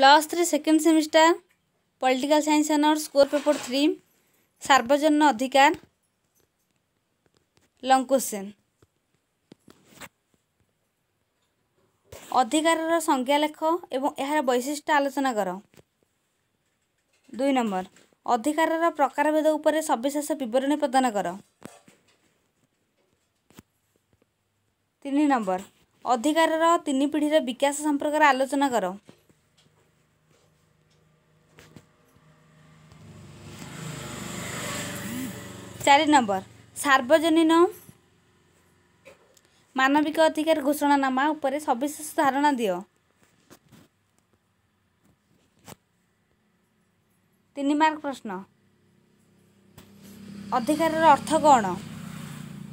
plus three second semester political science honour score paper three ସାର୍ବଜନୀନ ଅଧିକାର long question ଅଧିକାରର ସଂଜ୍ଞା ଲେଖ ଏବଂ ଏହାର ବୈଶିଷ୍ଟ୍ୟ ଆଲୋଚନା କର ଦୁଇ ନମ୍ବର ଅଧିକାରର ପ୍ରକାରଭେଦ ଉପରେ ସବିଶେଷ ବିବରଣୀ ପ୍ରଦାନ କର ତିନି ନମ୍ବର ଅଧିକାରର ତିନି ପିଢ଼ିର ବିକାଶ ସମ୍ପର୍କରେ ଆଲୋଚନା କର चार नम्बर सार्वजनिक मानविक अधिकार घोषणानामा उप सविशेष धारणा दियो तिन मार्क प्रश्न अधिकार र अर्थ कन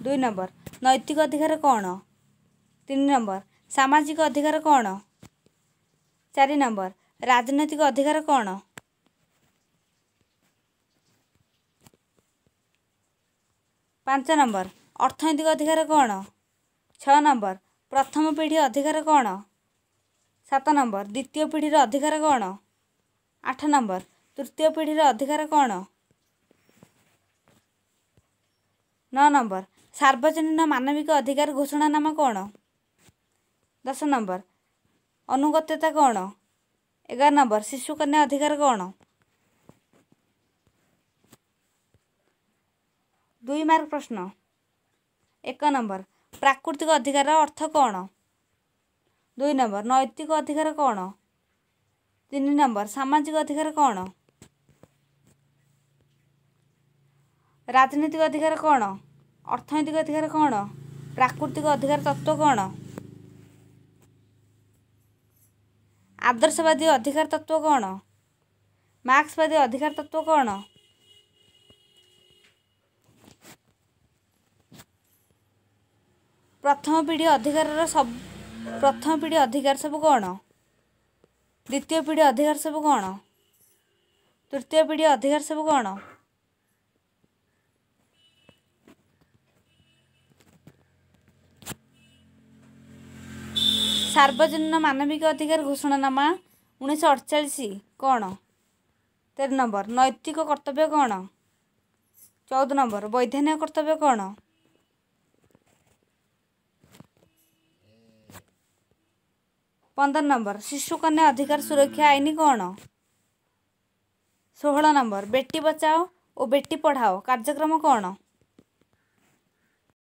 दुई नम्बर नैतिक अधिकार कन तिन नम्बर सामाजिक अधिकार कन चार नम्बर राजनैतिक अधिकार कन् ପାଞ୍ଚ ନମ୍ବର ଅର୍ଥନୈତିକ ଅଧିକାର କ'ଣ ଛଅ ନମ୍ବର ପ୍ରଥମ ପିଢ଼ି ଅଧିକାର କ'ଣ ସାତ ନମ୍ବର ଦ୍ୱିତୀୟ ପିଢ଼ିର ଅଧିକାର କ'ଣ ଆଠ ନମ୍ବର ତୃତୀୟ ପିଢ଼ିର ଅଧିକାର କ'ଣ ନଅ ନମ୍ବର ସାର୍ବଜନୀନ ମାନବିକ ଅଧିକାର ଘୋଷଣା ନାମ କ'ଣ ଦଶ ନମ୍ବର ଅନୁଗତ୍ୟତା କ'ଣ ଏଗାର ନମ୍ବର ଶିଶୁକନ୍ୟା ଅଧିକାର କ'ଣ ଦୁଇ ମାର୍କ ପ୍ରଶ୍ନ ଏକ ନମ୍ବର ପ୍ରାକୃତିକ ଅଧିକାରର ଅର୍ଥ କ'ଣ ଦୁଇ ନମ୍ବର ନୈତିକ ଅଧିକାର କ'ଣ ତିନି ନମ୍ବର ସାମାଜିକ ଅଧିକାର କ'ଣ ରାଜନୈତିକ ଅଧିକାର କ'ଣ ଅର୍ଥନୈତିକ ଅଧିକାର କ'ଣ ପ୍ରାକୃତିକ ଅଧିକାର ତତ୍ତ୍ୱ କ'ଣ ଆଦର୍ଶବାଦୀ ଅଧିକାର ତତ୍ତ୍ୱ କ'ଣ ମାର୍କ୍ସବାଦୀ ଅଧିକାର ତତ୍ତ୍ୱ କ'ଣ ପ୍ରଥମ ପିଢ଼ି ଅଧିକାରର ସବୁ ପ୍ରଥମ ପିଢ଼ି ଅଧିକାର ସବୁ କ'ଣ ଦ୍ୱିତୀୟ ପିଢ଼ି ଅଧିକାର ସବୁ କ'ଣ ତୃତୀୟ ପିଢ଼ି ଅଧିକାର ସବୁ କ'ଣ ସାର୍ବଜନୀନ ମାନବିକ ଅଧିକାର ଘୋଷଣାନାମା ଉଣେଇଶହ ଅଠଚାଳିଶ କ'ଣ ତେର ନମ୍ବର ନୈତିକ କର୍ତ୍ତବ୍ୟ କ'ଣ ଚଉଦ ନମ୍ବର ବୈଧାନିକ କର୍ତ୍ତବ୍ୟ କ'ଣ ପନ୍ଦର ନମ୍ବର ଶିଶୁକନ୍ୟା ଅଧିକାର ସୁରକ୍ଷା ଆଇନ କ'ଣ ଷୋହଳ ନମ୍ବର ବେଟି ବଚାଓ ଓ ବେଟି ପଢ଼ାଓ କାର୍ଯ୍ୟକ୍ରମ କ'ଣ